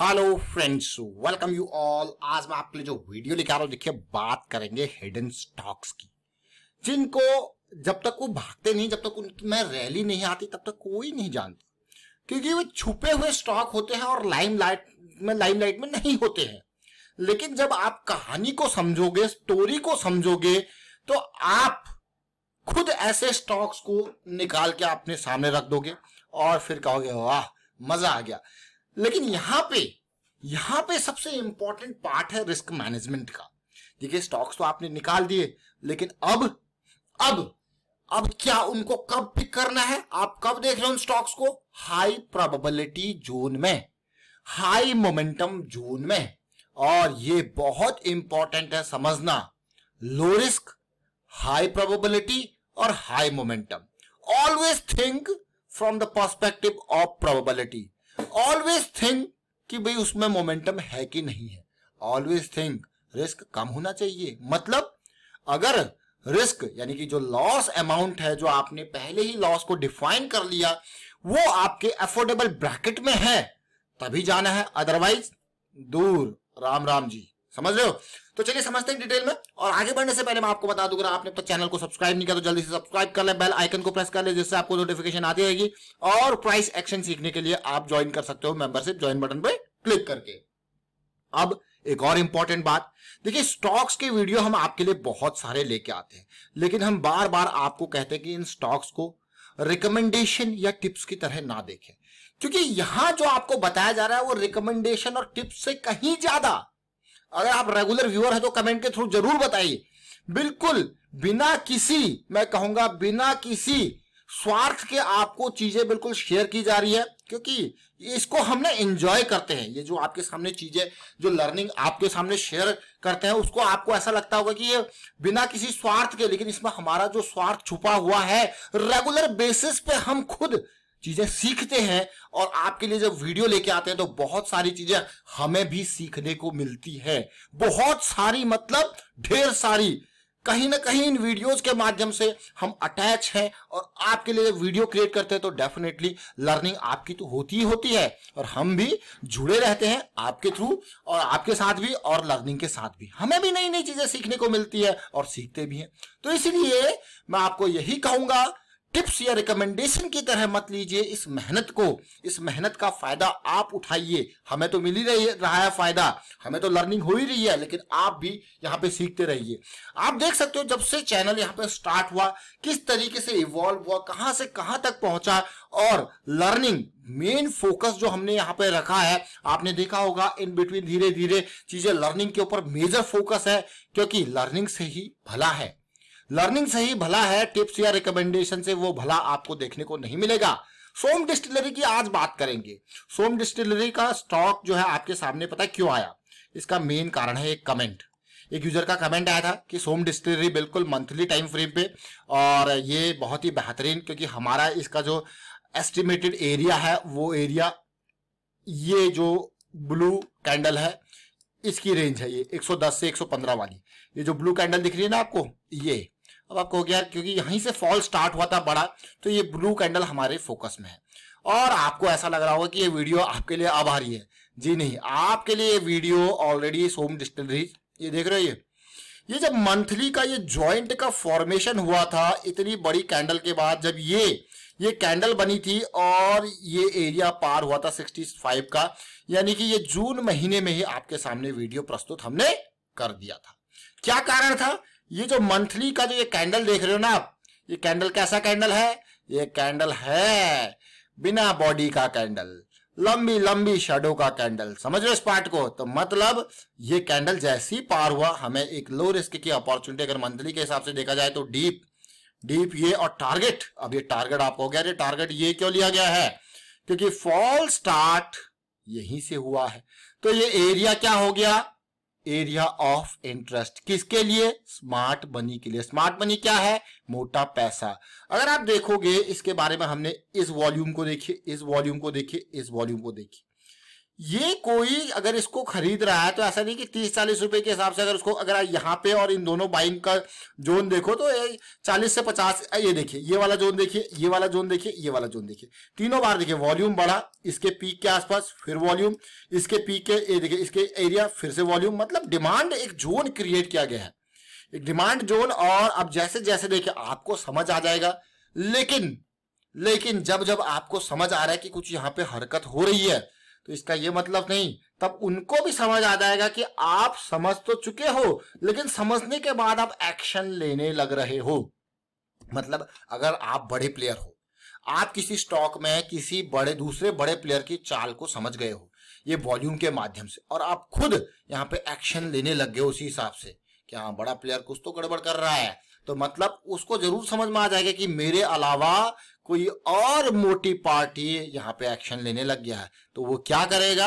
hello friends welcome you all आज मैं आपके लिए जो वीडियो लेकर आ रहा हूँ देखिए बात करेंगे हिडन स्टॉक्स की जिनको जब तक वो भागते नहीं जब तक उनकी मैं रैली नहीं आती तब तक कोई नहीं जानता क्योंकि वो छुपे हुए स्टॉक होते हैं और लाइम लाइट में लाइम लाइट में नहीं होते हैं लेकिन जब आप कहानी को समझोगे स्टोरी को समझोगे तो आप खुद ऐसे स्टॉक्स को निकाल के अपने सामने रख दोगे और फिर कहोगे वाह मजा आ गया लेकिन यहां पे यहां पे सबसे इंपॉर्टेंट पार्ट है रिस्क मैनेजमेंट का देखिए स्टॉक्स तो आपने निकाल दिए लेकिन अब अब अब क्या उनको कब पिक करना है आप कब देख रहे हो उन स्टॉक्स को हाई प्रोबेबिलिटी जोन में हाई मोमेंटम जोन में और ये बहुत इंपॉर्टेंट है समझना लो रिस्क हाई प्रोबेबिलिटी और high momentum always think from the perspective of probability always think कि भाई उसमें मोमेंटम है कि नहीं है ऑलवेज थिंक रिस्क कम होना चाहिए मतलब अगर रिस्क यानी कि जो लॉस अमाउंट है जो आपने पहले ही लॉस को डिफाइन कर लिया वो आपके अफोर्डेबल ब्रैकेट में है तभी जाना है अदरवाइज दूर राम राम जी समझ रहे हो तो चलिए समझते हैं डिटेल में और आगे बढ़ने से पहले मैं आपको बता दूंगा आपने तो चैनल को सब्सक्राइब नहीं किया तो जल्दी से सब्सक्राइब कर ले बेल आइकन को प्रेस कर ले जिससे आपको नोटिफिकेशन आती रहेगी और प्राइस एक्शन सीखने के लिए आप ज्वाइन कर सकते हो मेंबरशिप ज्वाइन बटन पर क्लिक करके अब एक और इंपॉर्टेंट बात देखिए स्टॉक्स के वीडियो हम आपके लिए बहुत सारे लेके आते हैं लेकिन हम बार बार आपको कहते हैं कि इन स्टॉक्स को रिकमेंडेशन या टिप्स की तरह ना देखें क्योंकि यहां जो आपको बताया जा रहा है वो रिकमेंडेशन और टिप्स से कहीं ज्यादा अगर आप रेगुलर व्यूअर है तो कमेंट के थ्रू जरूर बताइए बिल्कुल बिना किसी मैं कहूंगा बिना किसी स्वार्थ के आपको चीजें बिल्कुल शेयर की जा रही है क्योंकि इसको हमने एंजॉय करते हैं ये जो आपके सामने चीजें जो लर्निंग आपके सामने शेयर करते हैं उसको आपको ऐसा लगता होगा कि ये बिना किसी स्वार्थ के लेकिन इसमें हमारा जो स्वार्थ छुपा हुआ है रेगुलर बेसिस पे हम खुद चीजें सीखते हैं और आपके लिए जब वीडियो लेके आते हैं तो बहुत सारी चीजें हमें भी सीखने को मिलती है बहुत सारी मतलब ढेर सारी कहीं ना कहीं इन वीडियोस के माध्यम से हम अटैच हैं और आपके लिए वीडियो क्रिएट करते हैं तो डेफिनेटली लर्निंग आपकी तो होती ही होती है और हम भी जुड़े रहते हैं आपके थ्रू और आपके साथ भी और लर्निंग के साथ भी हमें भी नई नई चीजें सीखने को मिलती है और सीखते भी हैं तो इसलिए मैं आपको यही कहूंगा टिप्स या रिकमेंडेशन की तरह मत लीजिए इस मेहनत को इस मेहनत का फायदा आप उठाइए हमें तो मिल ही रही रहा है फायदा हमें तो लर्निंग हो ही रही है लेकिन आप भी यहाँ पे सीखते रहिए आप देख सकते हो जब से चैनल यहाँ पे स्टार्ट हुआ किस तरीके से इवॉल्व हुआ कहाँ से कहाँ तक पहुंचा और लर्निंग मेन फोकस जो हमने यहाँ पे रखा है आपने देखा होगा इन बिटवीन धीरे धीरे चीजें लर्निंग के ऊपर मेजर फोकस है क्योंकि लर्निंग से ही भला है लर्निंग से ही भला है टिप्स या रिकमेंडेशन से वो भला आपको देखने को नहीं मिलेगा सोम डिस्टिलरी की आज बात करेंगे सोम डिस्टिलरी का स्टॉक जो है आपके सामने पता क्यों आया इसका मेन कारण है एक कमेंट एक यूजर का कमेंट आया था कि सोम डिस्टिलरी बिल्कुल मंथली टाइम फ्रेम पे और ये बहुत ही बेहतरीन क्योंकि हमारा इसका जो एस्टिमेटेड एरिया है वो एरिया ये जो ब्लू कैंडल है इसकी रेंज है ये 110 से 115 वाली ये जो ब्लू कैंडल दिख रही है ना आपको ये अब आपको हो गया क्योंकि यहीं से फॉल स्टार्ट हुआ था बड़ा तो ये ब्लू कैंडल हमारे फोकस में है और आपको ऐसा लग रहा होगा कि ये वीडियो आपके लिए आभारी है जी नहीं आपके लिए ये वीडियो ऑलरेडी सोम डिस्टिलरीज ये देख रहे हो ये ये जब मंथली का ये ज्वाइंट का फॉर्मेशन हुआ था इतनी बड़ी कैंडल के बाद जब ये ये कैंडल बनी थी और ये एरिया पार हुआ था 65 का यानी कि ये जून महीने में ही आपके सामने वीडियो प्रस्तुत हमने कर दिया था क्या कारण था ये जो मंथली का जो ये कैंडल देख रहे हो ना आप ये कैंडल कैसा कैंडल है ये कैंडल है बिना बॉडी का कैंडल लंबी लंबी शेडो का कैंडल समझ रहे इस पार्ट को तो मतलब ये कैंडल जैसी पार हुआ हमें एक लो रिस्क की अपॉर्चुनिटी अगर मंथली के हिसाब से देखा जाए तो डीप डीप ये और टारगेट अब ये टारगेट आपको हो गया टारगेट ये क्यों लिया गया है क्योंकि फॉल स्टार्ट यहीं से हुआ है तो ये एरिया क्या हो गया एरिया ऑफ इंटरेस्ट किसके लिए स्मार्ट मनी के लिए स्मार्ट मनी क्या है मोटा पैसा अगर आप देखोगे इसके बारे में हमने इस वॉल्यूम को देखिए इस वॉल्यूम को देखिए इस वॉल्यूम को देखिए ये कोई अगर इसको खरीद रहा है तो ऐसा नहीं कि तीस चालीस रुपए के हिसाब से अगर उसको अगर यहाँ पे और इन दोनों बाइंग का जोन देखो तो ये चालीस से पचास ये देखिए ये वाला जोन देखिए ये वाला जोन देखिए ये वाला जोन देखिए तीनों बार देखिए वॉल्यूम बढ़ा इसके पीक के आसपास फिर वॉल्यूम इसके पीक के ये देखिए इसके एरिया फिर से वॉल्यूम मतलब डिमांड एक जोन क्रिएट किया गया है एक डिमांड जोन और अब जैसे जैसे देखिए आपको समझ आ जाएगा लेकिन लेकिन जब जब आपको समझ आ रहा है कि कुछ यहाँ पे हरकत हो रही है तो इसका ये मतलब नहीं तब उनको भी समझ आ जाएगा कि आप समझ तो चुके हो लेकिन समझने के बाद आप एक्शन लेने लग रहे हो मतलब अगर आप बड़े प्लेयर हो आप किसी स्टॉक में किसी बड़े दूसरे बड़े प्लेयर की चाल को समझ गए हो ये वॉल्यूम के माध्यम से और आप खुद यहाँ पे एक्शन लेने लग गए उसी हिसाब से कि हाँ बड़ा प्लेयर कुछ तो गड़बड़ कर रहा है तो मतलब उसको जरूर समझ में आ जाएगा कि मेरे अलावा कोई और मोटी पार्टी यहाँ पे एक्शन लेने लग गया है तो वो क्या करेगा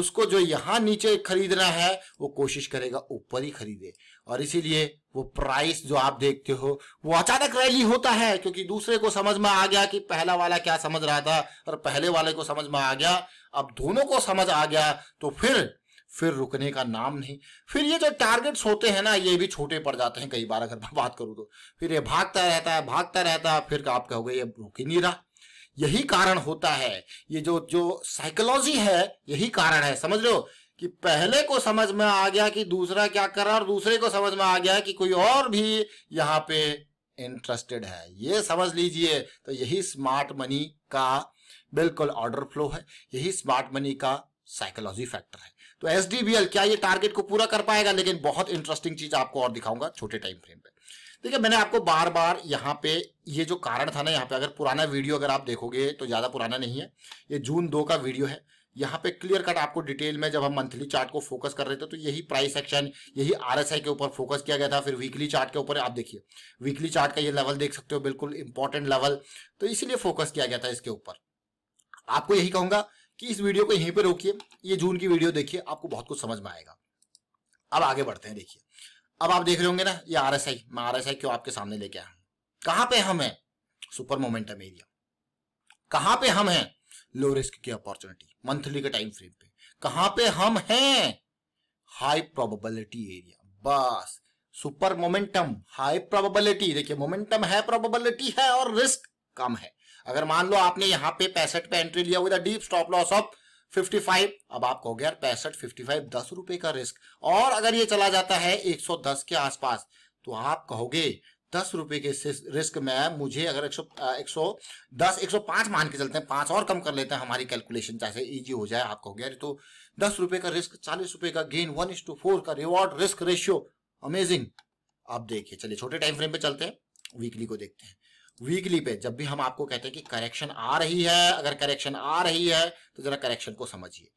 उसको जो यहाँ नीचे खरीदना है वो कोशिश करेगा ऊपर ही खरीदे और इसीलिए वो प्राइस जो आप देखते हो वो अचानक रैली होता है क्योंकि दूसरे को समझ में आ गया कि पहला वाला क्या समझ रहा था और पहले वाले को समझ में आ गया अब दोनों को समझ आ गया तो फिर फिर रुकने का नाम नहीं फिर ये जो टारगेट्स होते हैं ना ये भी छोटे पड़ जाते हैं कई बार अगर मैं बात करूँ तो फिर ये भागता रहता है भागता रहता है फिर आप कहोगे ये रुक ही नहीं रहा यही कारण होता है ये जो जो साइकोलॉजी है यही कारण है समझ लो कि पहले को समझ में आ गया कि दूसरा क्या कर रहा और दूसरे को समझ में आ गया कि कोई और भी यहाँ पे इंटरेस्टेड है ये समझ लीजिए तो यही स्मार्ट मनी का बिल्कुल ऑर्डर फ्लो है यही स्मार्ट मनी का साइकोलॉजी फैक्टर है तो एस क्या ये टारगेट को पूरा कर पाएगा लेकिन बहुत इंटरेस्टिंग चीज आपको और दिखाऊंगा छोटे टाइम फ्रेम पे देखिए मैंने आपको बार बार यहाँ पे ये जो कारण था ना यहाँ पे अगर पुराना वीडियो अगर आप देखोगे तो ज़्यादा पुराना नहीं है ये जून दो का वीडियो है यहाँ पे क्लियर कट आपको डिटेल में जब हम मंथली चार्ट को फोकस कर रहे थे तो यही प्राइस एक्शन यही आरएसआई के ऊपर फोकस किया गया था फिर वीकली चार्ट के ऊपर आप देखिए वीकली चार्ट का ये लेवल देख सकते हो बिल्कुल इंपॉर्टेंट लेवल तो इसीलिए फोकस किया गया था इसके ऊपर आपको यही कहूंगा कि इस वीडियो को यहीं पर रोकिए ये जून की वीडियो देखिए आपको बहुत कुछ समझ में आएगा अब आगे बढ़ते हैं देखिए अब आप देख रहे होंगे ना ये आर एस आई मैं आर एस आई क्यों आपके सामने लेके आया हूं कहां पे हम हैं सुपर मोमेंटम एरिया कहां पे हम हैं लो रिस्क की अपॉर्चुनिटी मंथली के टाइम फ्रेम पे कहां पे हम हैं हाई प्रोबेबिलिटी एरिया बस सुपर मोमेंटम हाई प्रोबेबिलिटी देखिए मोमेंटम है प्रोबेबिलिटी है और रिस्क कम है अगर मान लो आपने यहाँ पे पैंसठ पे एंट्री लिया हुआ डीप स्टॉप लॉस ऑफ 55 अब आप कहोगे यार पैंसठ फाइव दस रुपए का रिस्क और अगर ये चला जाता है 110 के आसपास तो आप कहोगे दस रुपए के रिस्क में मुझे अगर एक सौ पांच मान के चलते हैं पांच और कम कर लेते हैं हमारी कैलकुलेशन चाहे इजी हो जाए कहोगे यार तो दस रुपए का रिस्क चालीस रुपए का gain one is to four का रिवॉर्ड रिस्क रेशियो अमेजिंग आप देखिए चलिए छोटे टाइम फ्रेम पे चलते हैं वीकली को देखते हैं वीकली पे जब भी हम आपको कहते हैं कि करेक्शन आ रही है अगर करेक्शन आ रही है तो जरा करेक्शन को समझिए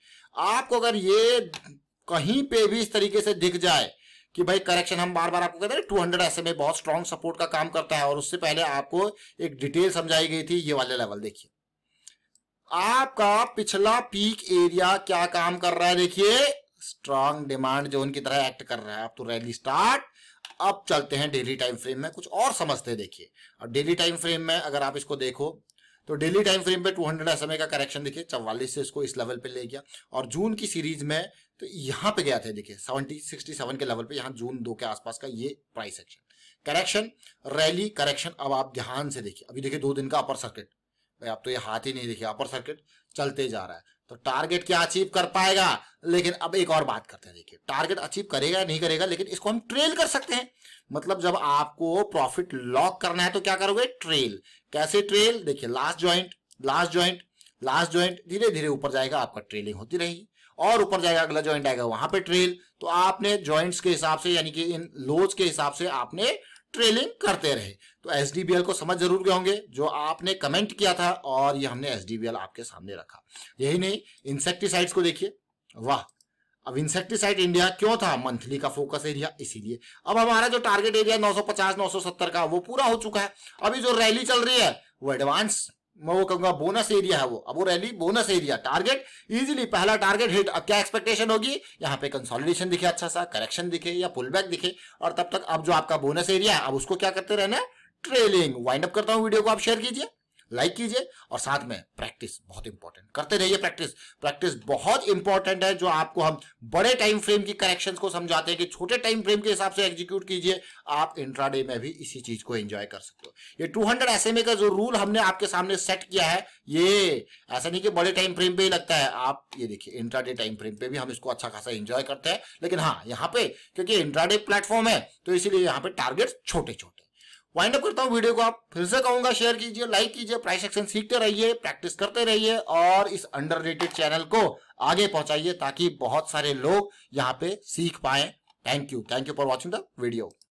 आपको अगर ये कहीं पे भी इस तरीके से दिख जाए कि भाई करेक्शन हम बार बार आपको कहते हैं टू हंड्रेड ऐसे में बहुत स्ट्रॉन्ग सपोर्ट का काम करता है और उससे पहले आपको एक डिटेल समझाई गई थी ये वाले लेवल देखिए आपका पिछला पीक एरिया क्या काम कर रहा है देखिए स्ट्रांग डिमांड जोन की तरह एक्ट कर रहा है अब तो रैली स्टार्ट अब चलते हैं डेली टाइम फ्रेम में कुछ और समझते हैं देखिए अब डेली टाइम फ्रेम में अगर आप इसको देखो तो डेली टाइम फ्रेम पे 200 हंड्रेड एसएमए का करेक्शन देखिए चवालीस से इसको इस लेवल पे ले गया और जून की सीरीज में तो यहाँ पे गया था देखिए 70 67 के लेवल पे यहाँ जून दो के आसपास का ये price action correction rally correction अब आप ध्यान से देखिए अभी देखिए दो दिन का अपर सर्किट भाई आप तो ये हाथ ही नहीं देखिए अपर सर्किट चलते जा रहा है तो टारगेट क्या अचीव कर पाएगा लेकिन अब एक और बात करते हैं देखिए टारगेट अचीव करेगा या नहीं करेगा लेकिन इसको हम ट्रेल कर सकते हैं मतलब जब आपको प्रॉफिट लॉक करना है तो क्या करोगे ट्रेल कैसे ट्रेल देखिए last joint last joint last joint धीरे धीरे ऊपर जाएगा आपका ट्रेलिंग होती रहेगी और ऊपर जाएगा अगला ज्वाइंट आएगा वहां पर ट्रेल तो आपने ज्वाइंट्स के हिसाब से यानी कि इन लोज के हिसाब से आपने ट्रेलिंग करते रहे तो एस को समझ जरूर गए होंगे जो आपने कमेंट किया था और ये हमने एस आपके सामने रखा यही नहीं इंसेक्टिसाइड्स को देखिए वाह अब इंसेक्टिसाइड इंडिया क्यों था मंथली का फोकस एरिया इसीलिए अब हमारा जो टारगेट एरिया 950 970 का वो पूरा हो चुका है अभी जो रैली चल रही है वो एडवांस मैं वो कहूंगा बोनस एरिया है वो अब वो rally bonus area target easily पहला टारगेट हिट अब क्या एक्सपेक्टेशन होगी यहाँ पे कंसोलिडेशन दिखे अच्छा सा करेक्शन दिखे या पुल बैक दिखे और तब तक अब जो आपका बोनस एरिया है अब उसको क्या करते रहना ट्रेलिंग वाइंड अप करता हूँ वीडियो को आप शेयर कीजिए लाइक कीजिए और साथ में प्रैक्टिस बहुत इंपॉर्टेंट करते रहिए प्रैक्टिस प्रैक्टिस बहुत इंपॉर्टेंट है जो आपको हम बड़े टाइम फ्रेम की करेक्शंस को समझाते हैं कि छोटे टाइम फ्रेम के हिसाब से एग्जीक्यूट कीजिए आप इंट्राडे में भी इसी चीज को एंजॉय कर सकते हो ये 200 हंड्रेड का जो रूल हमने आपके सामने सेट किया है ये ऐसा नहीं कि बड़े टाइम फ्रेम पे ही लगता है आप ये देखिए इंट्राडे टाइम फ्रेम पे भी हम इसको अच्छा खासा एंजॉय करते हैं लेकिन हाँ यहाँ पे क्योंकि इंट्राडे प्लेटफॉर्म है तो इसीलिए यहाँ पे टारगेट छोटे छोटे वाइंड अप करता हूँ वीडियो को आप फिर से कहूंगा शेयर कीजिए लाइक कीजिए प्राइस एक्शन सीखते रहिए प्रैक्टिस करते रहिए और इस अंडर चैनल को आगे पहुंचाइए ताकि बहुत सारे लोग यहाँ पे सीख पाए thank you thank you for watching the video